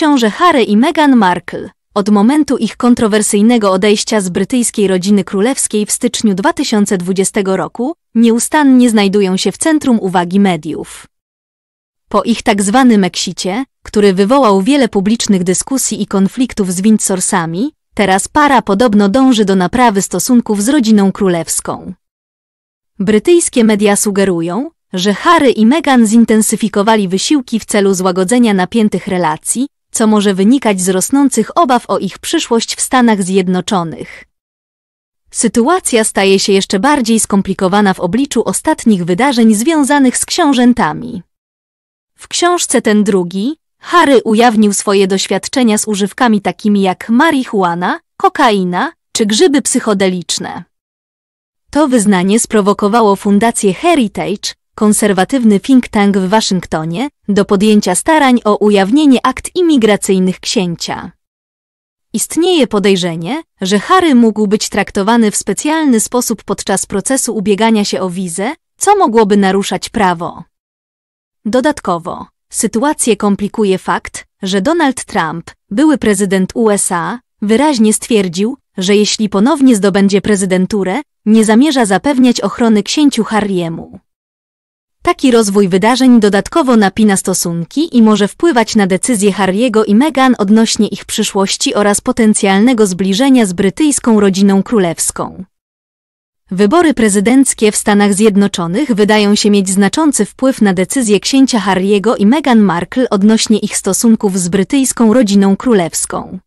książę Harry i Meghan Markle. Od momentu ich kontrowersyjnego odejścia z brytyjskiej rodziny królewskiej w styczniu 2020 roku nieustannie znajdują się w centrum uwagi mediów. Po ich tak zwanym eksicie, który wywołał wiele publicznych dyskusji i konfliktów z Windsorsami, teraz para podobno dąży do naprawy stosunków z rodziną królewską. Brytyjskie media sugerują, że Harry i Meghan zintensyfikowali wysiłki w celu złagodzenia napiętych relacji, co może wynikać z rosnących obaw o ich przyszłość w Stanach Zjednoczonych. Sytuacja staje się jeszcze bardziej skomplikowana w obliczu ostatnich wydarzeń związanych z książętami. W książce ten drugi, Harry ujawnił swoje doświadczenia z używkami takimi jak marihuana, kokaina czy grzyby psychodeliczne. To wyznanie sprowokowało fundację Heritage, konserwatywny think tank w Waszyngtonie, do podjęcia starań o ujawnienie akt imigracyjnych księcia. Istnieje podejrzenie, że Harry mógł być traktowany w specjalny sposób podczas procesu ubiegania się o wizę, co mogłoby naruszać prawo. Dodatkowo, sytuację komplikuje fakt, że Donald Trump, były prezydent USA, wyraźnie stwierdził, że jeśli ponownie zdobędzie prezydenturę, nie zamierza zapewniać ochrony księciu Harryemu. Taki rozwój wydarzeń dodatkowo napina stosunki i może wpływać na decyzje Harry'ego i Meghan odnośnie ich przyszłości oraz potencjalnego zbliżenia z brytyjską rodziną królewską. Wybory prezydenckie w Stanach Zjednoczonych wydają się mieć znaczący wpływ na decyzje księcia Harry'ego i Meghan Markle odnośnie ich stosunków z brytyjską rodziną królewską.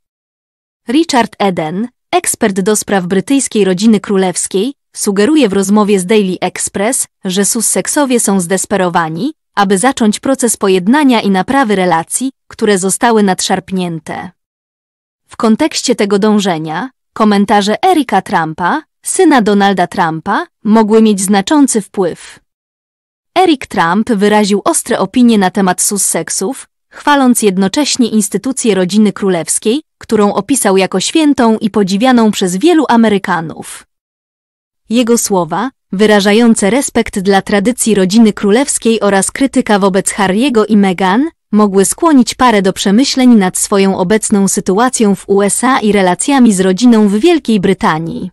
Richard Eden, ekspert do spraw brytyjskiej rodziny królewskiej, Sugeruje w rozmowie z Daily Express, że susseksowie są zdesperowani, aby zacząć proces pojednania i naprawy relacji, które zostały nadszarpnięte. W kontekście tego dążenia, komentarze Erika Trumpa, syna Donalda Trumpa, mogły mieć znaczący wpływ. Eric Trump wyraził ostre opinie na temat susseksów, chwaląc jednocześnie instytucję rodziny królewskiej, którą opisał jako świętą i podziwianą przez wielu Amerykanów. Jego słowa, wyrażające respekt dla tradycji rodziny królewskiej oraz krytyka wobec Harry'ego i Meghan, mogły skłonić parę do przemyśleń nad swoją obecną sytuacją w USA i relacjami z rodziną w Wielkiej Brytanii.